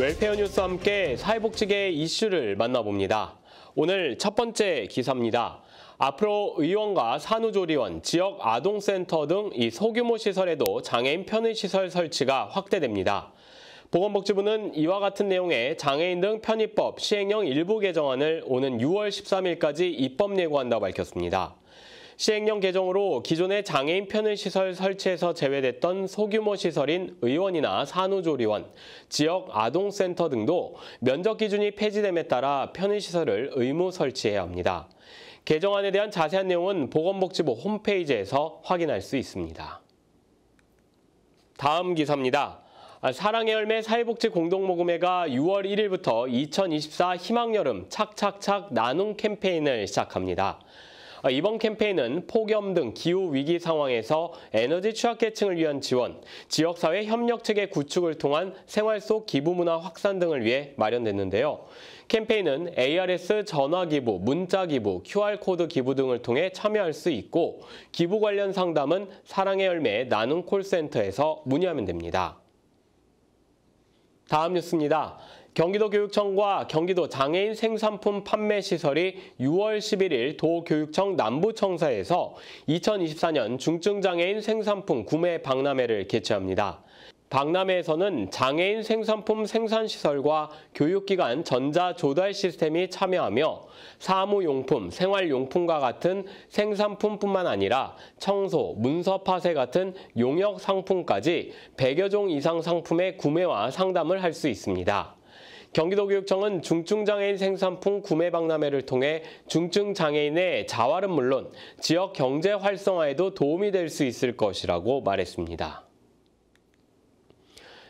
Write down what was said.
웰페어 뉴스와 함께 사회복지계 이슈를 만나봅니다. 오늘 첫 번째 기사입니다. 앞으로 의원과 산후조리원, 지역 아동센터 등 이 소규모 시설에도 장애인 편의시설 설치가 확대됩니다. 보건복지부는 이와 같은 내용의 장애인 등 편의법 시행령 일부 개정안을 오는 6월 13일까지 입법 예고한다고 밝혔습니다. 시행령 개정으로 기존의 장애인 편의시설 설치에서 제외됐던 소규모 시설인 의원이나 산후조리원, 지역 아동센터 등도 면적 기준이 폐지됨에 따라 편의시설을 의무 설치해야 합니다. 개정안에 대한 자세한 내용은 보건복지부 홈페이지에서 확인할 수 있습니다. 다음 기사입니다. 아, 사랑의 열매 사회복지 공동모금회가 6월 1일부터 2024 희망여름 착착착 나눔 캠페인을 시작합니다. 아, 이번 캠페인은 폭염 등 기후 위기 상황에서 에너지 취약계층을 위한 지원, 지역사회 협력 체계 구축을 통한 생활 속 기부 문화 확산 등을 위해 마련됐는데요. 캠페인은 ARS 전화 기부, 문자 기부, QR코드 기부 등을 통해 참여할 수 있고 기부 관련 상담은 사랑의 열매 나눔 콜센터에서 문의하면 됩니다. 다음 뉴스입니다. 경기도교육청과 경기도 장애인 생산품 판매 시설이 6월 11일 도교육청 남부청사에서 2024년 중증장애인 생산품 구매 박람회를 개최합니다. 박람회에서는 장애인 생산품 생산시설과 교육기관 전자 조달 시스템이 참여하며 사무용품, 생활용품과 같은 생산품뿐만 아니라 청소, 문서 파쇄 같은 용역 상품까지 100여 종 이상 상품의 구매와 상담을 할 수 있습니다. 경기도교육청은 중증장애인 생산품 구매 박람회를 통해 중증장애인의 자활은 물론 지역 경제 활성화에도 도움이 될 수 있을 것이라고 말했습니다.